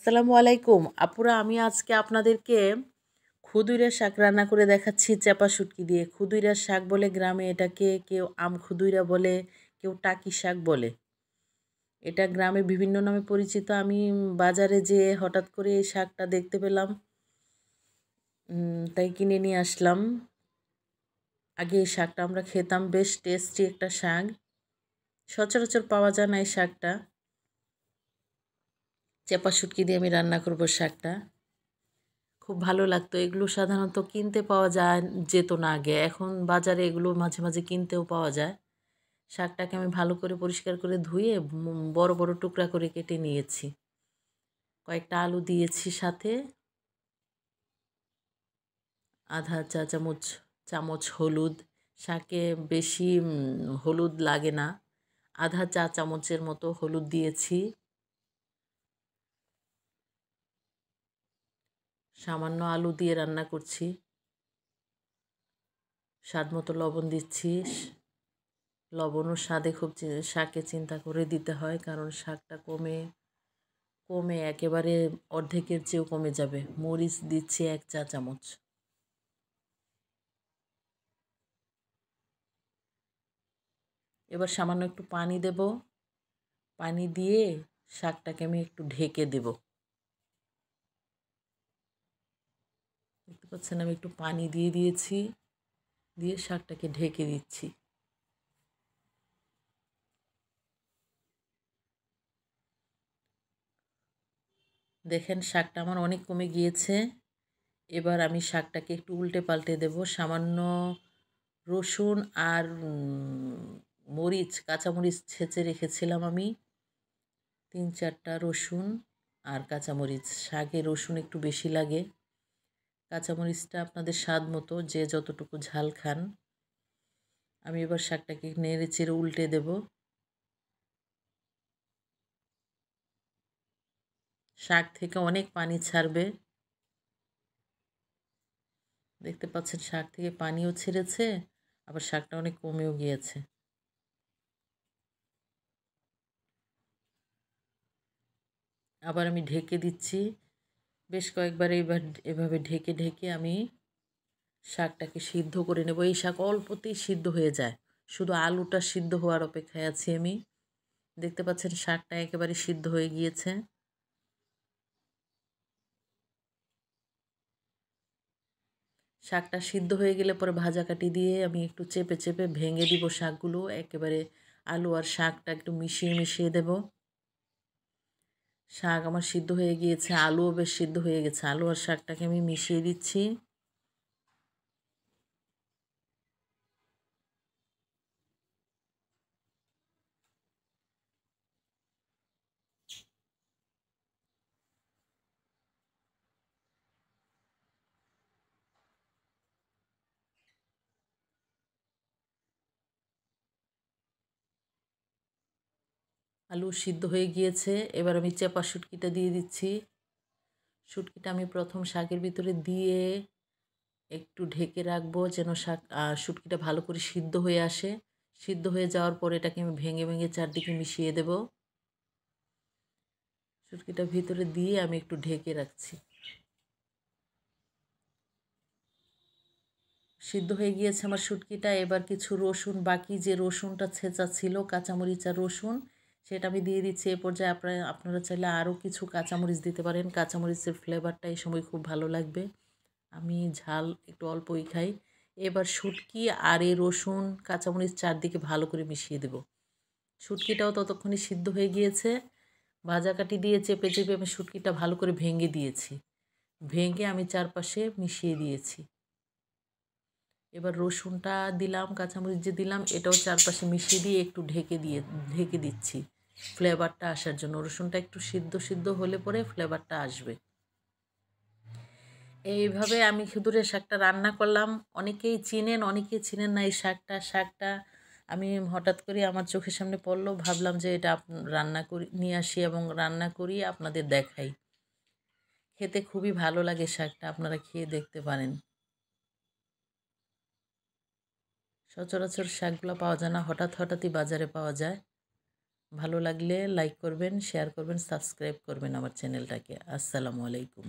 আসসালামু আলাইকুম আপুরা আমি আজকে আপনাদেরকে খুদুইরা শাক রান্না করে দেখাচ্ছি চাপা সুটকি দিয়ে খুদুইরা শাক বলে গ্রামে এটাকে কেউ আম খুদুইরা বলে কেউ টাকি শাক বলে এটা গ্রামে বিভিন্ন নামে পরিচিত আমি বাজারে যেয়ে হঠাৎ করে এই শাকটা দেখতে পেলাম তাই কিনে নিয়ে আসলাম আগে এই শাকটা আমরা খেতাম বেশ টেস্টি একটা শাক সচরাচর পাওয়া যায় না এই শাকটা চেপা শুটকি দিয়ে আমি রান্না করব শাকটা খুব ভালো লাগতো এগুলো সাধারণত কিনতে পাওয়া যায় যেত না আগে এখন বাজারে এগুলো মাঝে মাঝে কিনতেও পাওয়া যায় শাকটাকে আমি ভালো করে পরিষ্কার করে ধুয়ে বড় বড় টুকরা করে কেটে নিয়েছি কয়েকটা আলু দিয়েছি সাথে আধা চা চামচ চামচ হলুদ শাকে বেশি হলুদ লাগে না আধা চা চামচের মতো হলুদ দিয়েছি সামান্য আলু দিয়ে রান্না করছি স্বাদ মতো লবণ দিচ্ছি লবণ ও স্বাদে খুব শাকে চিন্তা করে দিতে হয় কারণ শাকটা কমে কমে একেবারে অর্ধেকের চেয়েও কমে যাবে মরিচ দিচ্ছি এক চা চামচ এবার সামান্য একটু পানি দেব পানি দিয়ে শাকটাকে আমি একটু ঢেকে দেবো পাচ্ছেন আমি একটু পানি দিয়ে দিয়েছি দিয়ে শাকটাকে ঢেকে দিচ্ছি দেখেন শাকটা আমার অনেক কমে গিয়েছে এবার আমি শাকটাকে একটু উল্টে পাল্টে দেব সামান্য রসুন আর মরিচ কাঁচামরিচ ছেঁচে রেখেছিলাম আমি তিন চারটা রসুন আর কাঁচামরিচ শাকে রসুন একটু বেশি লাগে কাঁচামরিচটা আপনাদের স্বাদ মতো যে যতটুকু ঝাল খান আমি এবার শাকটাকে নেড়ে চেড়ে উল্টে দেব শাক থেকে অনেক পানি ছাড়বে দেখতে পাচ্ছেন শাক থেকে পানিও ছেড়েছে আবার শাকটা অনেক কমেও গিয়েছে আবার আমি ঢেকে দিচ্ছি বেশ কয়েকবার এইবার এভাবে ঢেকে ঢেকে আমি শাকটাকে সিদ্ধ করে নেব এই শাক অল্পতেই সিদ্ধ হয়ে যায় শুধু আলুটা সিদ্ধ হওয়ার অপেক্ষায় আছি আমি দেখতে পাচ্ছেন শাকটা একেবারে সিদ্ধ হয়ে গিয়েছে শাকটা সিদ্ধ হয়ে গেলে পরে ভাজা কাটি দিয়ে আমি একটু চেপে চেপে ভেঙে দিব শাকগুলো একেবারে আলু আর শাকটা একটু মিশিয়ে মিশিয়ে দেবো শাক আমার সিদ্ধ হয়ে গিয়েছে আলুও বেশ সিদ্ধ হয়ে গেছে আলু আর শাকটাকে আমি মিশিয়ে দিচ্ছি আলু সিদ্ধ হয়ে গিয়েছে এবার আমি চেপা শুটকিটা দিয়ে দিচ্ছি শুটকিটা আমি প্রথম শাকের ভিতরে দিয়ে একটু ঢেকে রাখবো যেন শাক শুটকিটা ভালো করে সিদ্ধ হয়ে আসে সিদ্ধ হয়ে যাওয়ার পর এটাকে আমি ভেঙে ভেঙে চারদিকে মিশিয়ে দেব শুটকিটা ভিতরে দিয়ে আমি একটু ঢেকে রাখছি সিদ্ধ হয়ে গিয়েছে আমার শুটকিটা এবার কিছু রসুন বাকি যে রসুনটা ছেঁচা ছিল কাঁচামরিচা রসুন সেটা আমি দিয়ে দিচ্ছি এ পর্যায়ে আপনারা আপনারা চাইলে আরও কিছু কাঁচামরিচ দিতে পারেন কাঁচামরিচের ফ্লেভারটা এই সময় খুব ভালো লাগবে আমি ঝাল একটু অল্পই খাই এবার শুটকি আর এই রসুন কাঁচামরিচ চারদিকে ভালো করে মিশিয়ে দেব শুটকিটাও ততক্ষণে সিদ্ধ হয়ে গিয়েছে ভাজা কাটি দিয়ে চেপে চেপে আমি শুটকিটা ভালো করে ভেঙে দিয়েছি ভেঙে আমি চারপাশে মিশিয়ে দিয়েছি এবার রসুনটা দিলাম কাঁচামরিচ যে দিলাম এটাও চারপাশে মিশিয়ে দিয়ে একটু ঢেকে দিয়ে ঢেকে দিচ্ছি ফ্লেভারটা আসার জন্য রসুনটা একটু সিদ্ধ সিদ্ধ হলে পরে ফ্লেভারটা আসবে এইভাবে আমি খেজুরের শাকটা রান্না করলাম অনেকেই চিনেন অনেকেই চিনেন না এই শাকটা শাকটা আমি হঠাৎ করে আমার চোখের সামনে পড়লো ভাবলাম যে এটা রান্না করি নিয়ে আসি এবং রান্না করি আপনাদের দেখাই খেতে খুবই ভালো লাগে শাকটা আপনারা খেয়ে দেখতে পারেন সচরাচর শাকগুলো পাওয়া যায় না হঠাৎ হঠাৎই বাজারে পাওয়া যায় ভালো লাগলে লাইক করবেন শেয়ার করবেন সাবস্ক্রাইব করবেন আমার চ্যানেলটাকে আসসালামু আলাইকুম